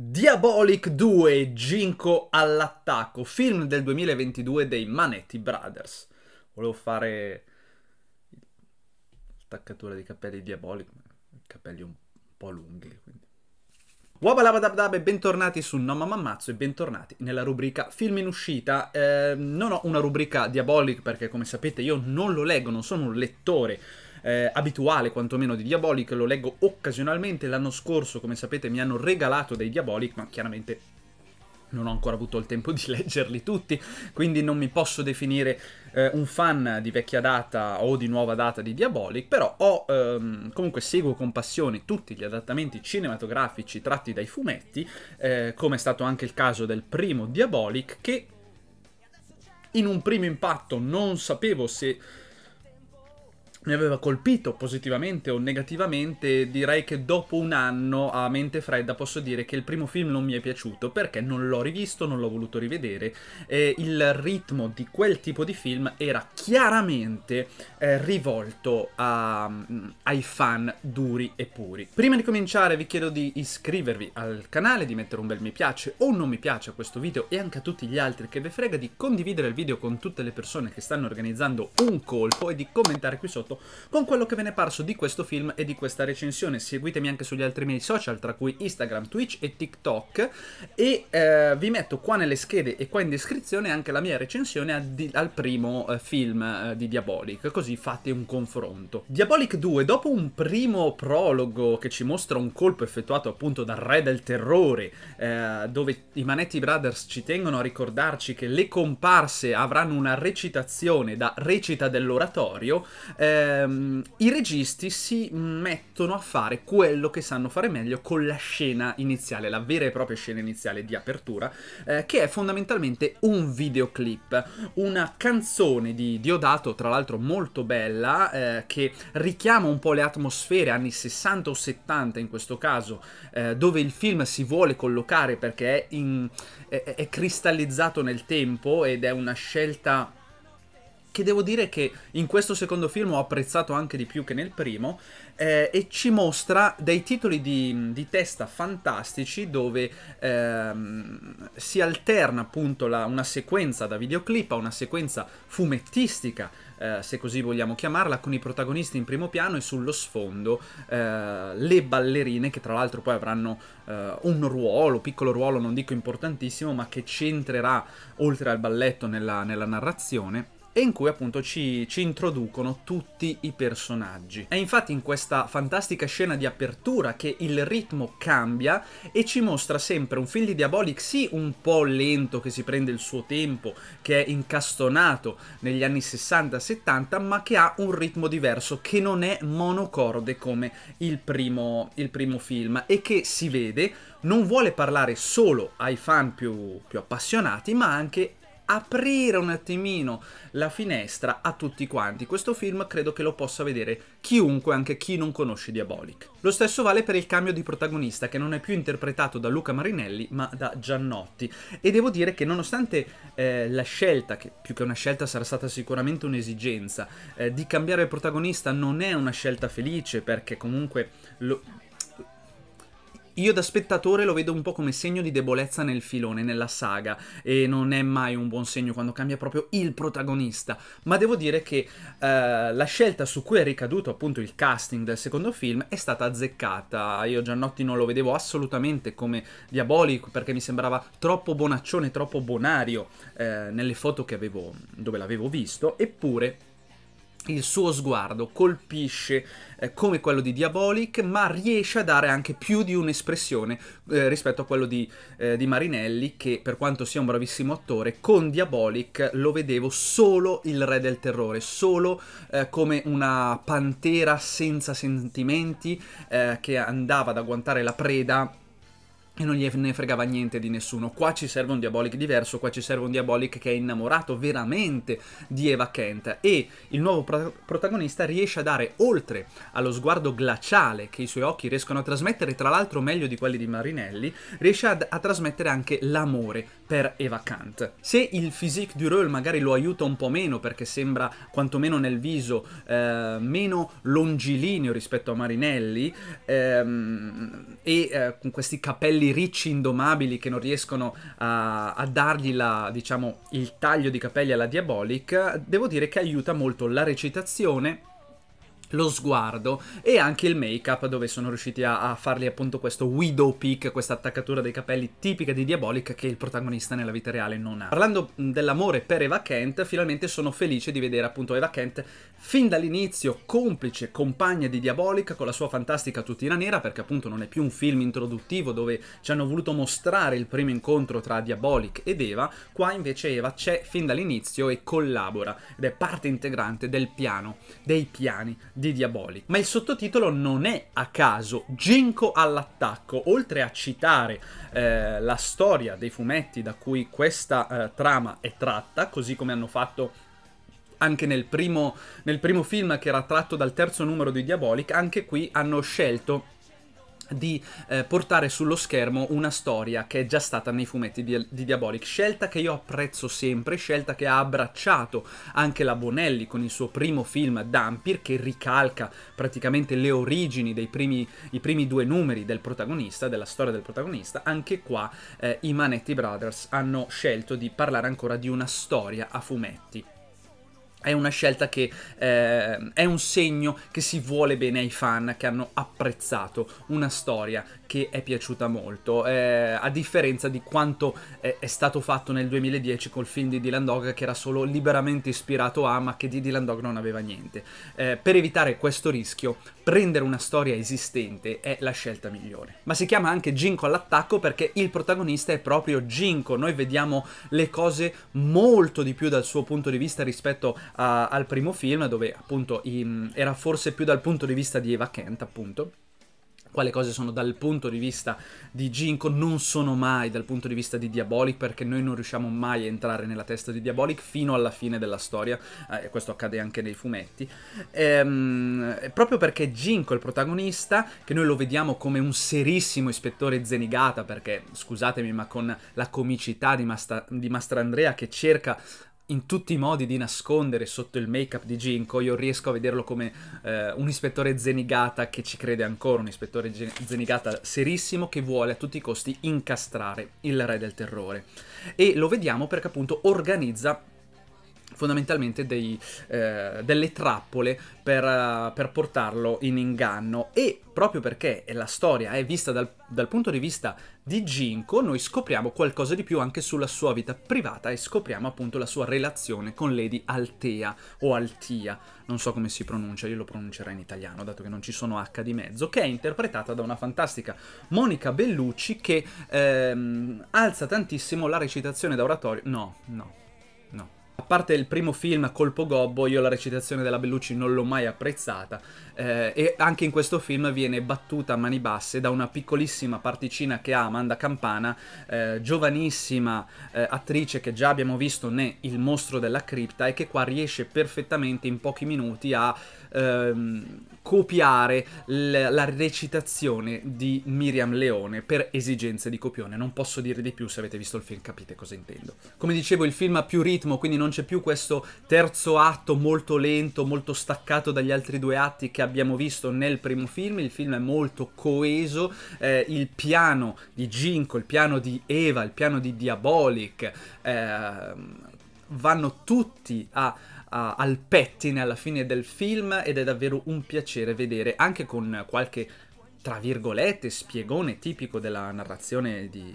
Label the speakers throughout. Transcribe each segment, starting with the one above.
Speaker 1: Diabolic 2, Ginko all'attacco, film del 2022 dei Manetti Brothers. Volevo fare attaccatura di capelli Diabolic, capelli un po' lunghi, quindi. Wabalabadabdab e bentornati su No Mamma Mazzo e bentornati nella rubrica Film in uscita. Eh, non ho una rubrica Diabolic perché come sapete io non lo leggo, non sono un lettore eh, abituale quantomeno di Diabolic, lo leggo occasionalmente, l'anno scorso come sapete mi hanno regalato dei Diabolic, ma chiaramente non ho ancora avuto il tempo di leggerli tutti, quindi non mi posso definire eh, un fan di vecchia data o di nuova data di Diabolic, però ho, ehm, comunque seguo con passione tutti gli adattamenti cinematografici tratti dai fumetti, eh, come è stato anche il caso del primo Diabolic, che in un primo impatto non sapevo se mi aveva colpito positivamente o negativamente, direi che dopo un anno a mente fredda posso dire che il primo film non mi è piaciuto perché non l'ho rivisto, non l'ho voluto rivedere. Eh, il ritmo di quel tipo di film era chiaramente eh, rivolto a, mm, ai fan duri e puri. Prima di cominciare vi chiedo di iscrivervi al canale, di mettere un bel mi piace o non mi piace a questo video e anche a tutti gli altri che ve frega, di condividere il video con tutte le persone che stanno organizzando un colpo e di commentare qui sotto con quello che ve ne è parso di questo film e di questa recensione. Seguitemi anche sugli altri miei social, tra cui Instagram, Twitch e TikTok. E eh, vi metto qua nelle schede e qua in descrizione anche la mia recensione al, di- al primo eh, film eh, di Diabolic, così fate un confronto. Diabolic 2, dopo un primo prologo che ci mostra un colpo effettuato appunto dal re del terrore, eh, dove i Manetti Brothers ci tengono a ricordarci che le comparse avranno una recitazione da recita dell'oratorio, eh, ehm, i registi si mettono a fare quello che sanno fare meglio con la scena iniziale, la vera e propria scena iniziale di apertura, eh, che è fondamentalmente un videoclip, una canzone di Diodato, tra l'altro molto bella, eh, che richiama un po' le atmosfere anni 60 o 70 in questo caso, eh, dove il film si vuole collocare perché è, in, è, è cristallizzato nel tempo ed è una scelta che devo dire che in questo secondo film ho apprezzato anche di più che nel primo eh, e ci mostra dei titoli di, di testa fantastici dove ehm, si alterna appunto la, una sequenza da videoclip a una sequenza fumettistica eh, se così vogliamo chiamarla, con i protagonisti in primo piano e sullo sfondo eh, le ballerine che tra l'altro poi avranno eh, un ruolo, piccolo ruolo non dico importantissimo, ma che c'entrerà oltre al balletto nella, nella narrazione e in cui appunto ci, ci, introducono tutti i personaggi. È infatti in questa fantastica scena di apertura che il ritmo cambia e ci mostra sempre un film di Diabolic sì un po' lento che si prende il suo tempo, che è incastonato negli anni 60-70 ma che ha un ritmo diverso, che non è monocorde come il primo, il primo film e che si vede non vuole parlare solo ai fan più, più appassionati ma anche aprire un attimino la finestra a tutti quanti. Questo film credo che lo possa vedere chiunque, anche chi non conosce Diabolic. Lo stesso vale per il cambio di protagonista, che non è più interpretato da Luca Marinelli, ma da Giannotti. E devo dire che nonostante eh, la scelta, che più che una scelta sarà stata sicuramente un'esigenza, eh, di cambiare il protagonista non è una scelta felice, perché comunque... Lo io da spettatore lo vedo un po' come segno di debolezza nel filone, nella saga, e non è mai un buon segno quando cambia proprio il protagonista, ma devo dire che eh, la scelta su cui è ricaduto appunto il casting del secondo film è stata azzeccata. Io Giannotti non lo vedevo assolutamente come diabolico perché mi sembrava troppo bonaccione, troppo bonario eh, nelle foto avevo, dove l'avevo visto, eppure il suo sguardo colpisce eh, come quello di Diabolic, ma riesce a dare anche più di un'espressione eh, rispetto a quello di, eh, di, Marinelli, che per quanto sia un bravissimo attore, con Diabolic lo vedevo solo il re del terrore, solo eh, come una pantera senza sentimenti eh, che andava ad agguantare la preda e non gliene fregava niente di nessuno. Qua ci serve un Diabolic diverso, qua ci serve un Diabolic che è innamorato veramente di Eva Kent e il nuovo pro protagonista riesce a dare oltre allo sguardo glaciale che i suoi occhi riescono a trasmettere, tra l'altro meglio di quelli di Marinelli, riesce a, a trasmettere anche l'amore per Eva Kant. Se il physique du Reul magari lo aiuta un po' meno perché sembra quantomeno nel viso eh, meno longilineo rispetto a Marinelli ehm, e eh, con questi capelli ricci indomabili che non riescono a, a dargli la, diciamo, il taglio di capelli alla Diabolic, devo dire che aiuta molto la recitazione lo sguardo e anche il make up dove sono riusciti a, a, fargli appunto questo widow peak, questa attaccatura dei capelli tipica di Diabolic che il protagonista nella vita reale non ha. Parlando dell'amore per Eva Kent, finalmente sono felice di vedere appunto Eva Kent fin dall'inizio complice, compagna di Diabolic con la sua fantastica tutina nera perché appunto non è più un film introduttivo dove ci hanno voluto mostrare il primo incontro tra Diabolic ed Eva, qua invece Eva c'è fin dall'inizio e collabora ed è parte integrante del piano, dei piani di Diabolic. Ma il sottotitolo non è a caso Genko all'attacco, oltre a citare eh, la storia dei fumetti da cui questa eh, trama è tratta, così come hanno fatto anche nel primo, nel primo film che era tratto dal terzo numero di Diabolic, anche qui hanno scelto di eh, portare sullo schermo una storia che è già stata nei fumetti di, di, Diabolic, scelta che io apprezzo sempre, scelta che ha abbracciato anche la Bonelli con il suo primo film Dampir che ricalca praticamente le origini dei primi, primi due numeri del protagonista, della storia del protagonista, anche qua eh, i Manetti Brothers hanno scelto di parlare ancora di una storia a fumetti è una scelta che eh, è un segno che si vuole bene ai fan che hanno apprezzato una storia che è piaciuta molto, eh, a differenza di quanto eh, è stato fatto nel 2010 col film di Dylan Dog che era solo liberamente ispirato a ma che di Dylan Dog non aveva niente. Eh, per evitare questo rischio, prendere una storia esistente è la scelta migliore. Ma si chiama anche Ginko all'attacco perché il protagonista è proprio Ginko noi vediamo le cose molto di più dal suo punto di vista rispetto a, al primo film dove appunto i, mm, era forse più dal punto di vista di Eva Kent appunto quale cose sono dal punto di vista di Ginko non sono mai dal punto di vista di Diabolic perché noi non riusciamo mai a entrare nella testa di Diabolic fino alla fine della storia eh, e questo accade anche nei fumetti ehm, proprio perché Ginko il protagonista che noi lo vediamo come un serissimo ispettore zenigata perché scusatemi ma con la comicità di, Masta, di Mastrandrea che cerca in tutti i modi di nascondere sotto il make-up di Ginko, io riesco a vederlo come eh, un ispettore Zenigata che ci crede ancora, un ispettore Zenigata serissimo che vuole a tutti i costi incastrare il re del terrore. E lo vediamo perché appunto organizza fondamentalmente dei, eh, delle trappole per, eh, per, portarlo in inganno e proprio perché la storia è vista dal, dal punto di vista di Ginko noi scopriamo qualcosa di più anche sulla sua vita privata e scopriamo appunto la sua relazione con Lady Altea o Altia, non so come si pronuncia, io lo pronuncerò in italiano dato che non ci sono H di mezzo, che è interpretata da una fantastica Monica Bellucci che ehm, alza tantissimo la recitazione da oratorio, no, no, a parte il primo film, Colpo Gobbo, io la recitazione della Bellucci non l'ho mai apprezzata eh, e anche in questo film viene battuta a mani basse da una piccolissima particina che ha Amanda Campana, eh, giovanissima eh, attrice che già abbiamo visto ne Il mostro della cripta e che qua riesce perfettamente in pochi minuti a ehm, copiare la recitazione di Miriam Leone per esigenze di copione. Non posso dire di più, se avete visto il film capite cosa intendo. Come dicevo, il film ha più ritmo, quindi non non c'è più questo terzo atto molto lento, molto staccato dagli altri due atti che abbiamo visto nel primo film, il film è molto coeso, eh, il piano di Ginko, il piano di Eva, il piano di Diabolic eh, vanno tutti a al pettine alla fine del film ed è davvero un piacere vedere anche con qualche tra virgolette spiegone tipico della narrazione di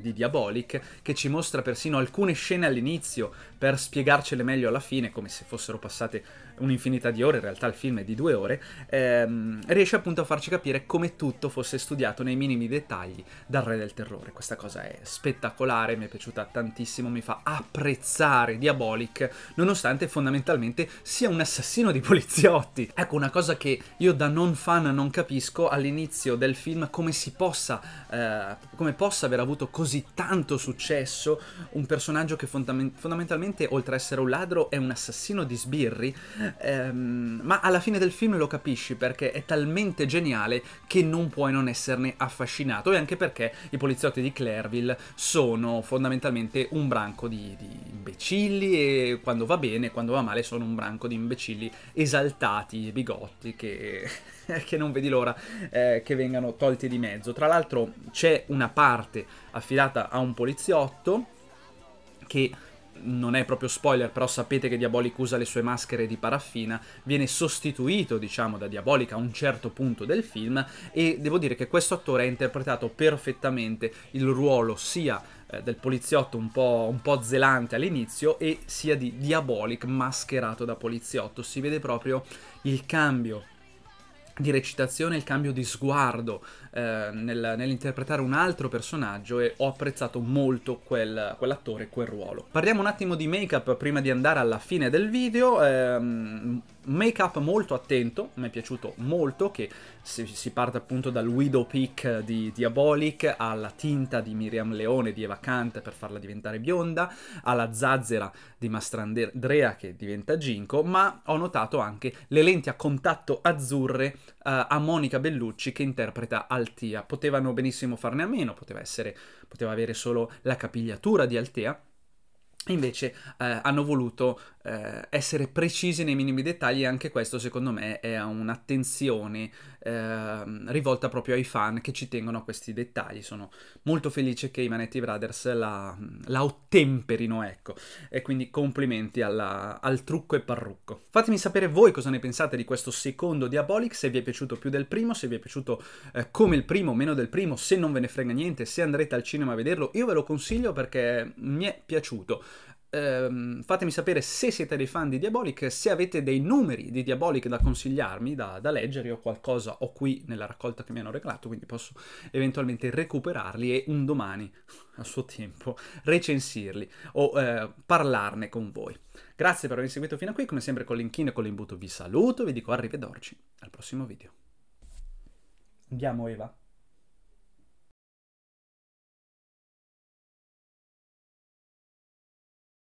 Speaker 1: di Diabolic, che ci mostra persino alcune scene all'inizio per spiegarcele meglio alla fine, come se fossero passate un'infinità di ore, in realtà il film è di due ore, ehm, riesce appunto a farci capire come tutto fosse studiato nei minimi dettagli dal Re del Terrore. Questa cosa è spettacolare, mi è piaciuta tantissimo, mi fa apprezzare Diabolic, nonostante fondamentalmente sia un assassino di poliziotti. Ecco, una cosa che io da non fan non capisco all'inizio del film come si possa, eh, come possa aver avuto così così tanto successo, un personaggio che fondament fondamentalmente, oltre a essere un ladro, è un assassino di sbirri, ehm, ma alla fine del film lo capisci perché è talmente geniale che non puoi non esserne affascinato, e anche perché i poliziotti di Clairville sono fondamentalmente un branco di, di imbecilli e quando va bene e quando va male sono un branco di imbecilli esaltati, bigotti, che, che non vedi l'ora eh, che vengano tolti di mezzo. Tra l'altro c'è una parte affidata a un poliziotto che non è proprio spoiler, però sapete che Diabolic usa le sue maschere di paraffina, viene sostituito, diciamo, da Diabolic a un certo punto del film e devo dire che questo attore ha interpretato perfettamente il ruolo sia eh, del poliziotto un po', un po' zelante all'inizio e sia di Diabolic mascherato da poliziotto. Si vede proprio il cambio di recitazione, il cambio di sguardo eh, nel, nell'interpretare un altro personaggio e ho apprezzato molto quel, quell'attore quel ruolo. Parliamo un attimo di make-up prima di andare alla fine del video. Ehm, make-up molto attento, mi è piaciuto molto, che si, si parte appunto dal Widow Peak di Diabolic alla tinta di Miriam Leone di Eva Kant per farla diventare bionda, alla zazzera di Mastrandrea che diventa Ginko, ma ho notato anche le lenti a contatto azzurre eh, a Monica Bellucci che interpreta al alti, ah, potevano benissimo farne a meno, poteva, essere, poteva avere solo la capigliatura di Altea, Invece eh, hanno voluto eh, essere precisi nei minimi dettagli e anche questo secondo me è un'attenzione Ehm, rivolta proprio ai fan che ci tengono a questi dettagli. Sono molto felice che i Manetti Brothers la, la ottemperino, ecco. E quindi complimenti alla, al trucco e parrucco. Fatemi sapere voi cosa ne pensate di questo secondo Diabolic, se vi è piaciuto più del primo, se vi è piaciuto eh, come il primo, meno del primo, se non ve ne frega niente, se andrete al cinema a vederlo, io ve lo consiglio perché mi è piaciuto ehm, fatemi sapere se siete dei fan di Diabolic, se avete dei numeri di Diabolic da consigliarmi, da, da leggere, io qualcosa ho qui nella raccolta che mi hanno regalato, quindi posso eventualmente recuperarli e un domani, a suo tempo, recensirli o eh, parlarne con voi. Grazie per avermi seguito fino a qui, come sempre con l'inchino e con l'imbuto vi saluto, vi dico arrivederci al prossimo video. Andiamo Eva.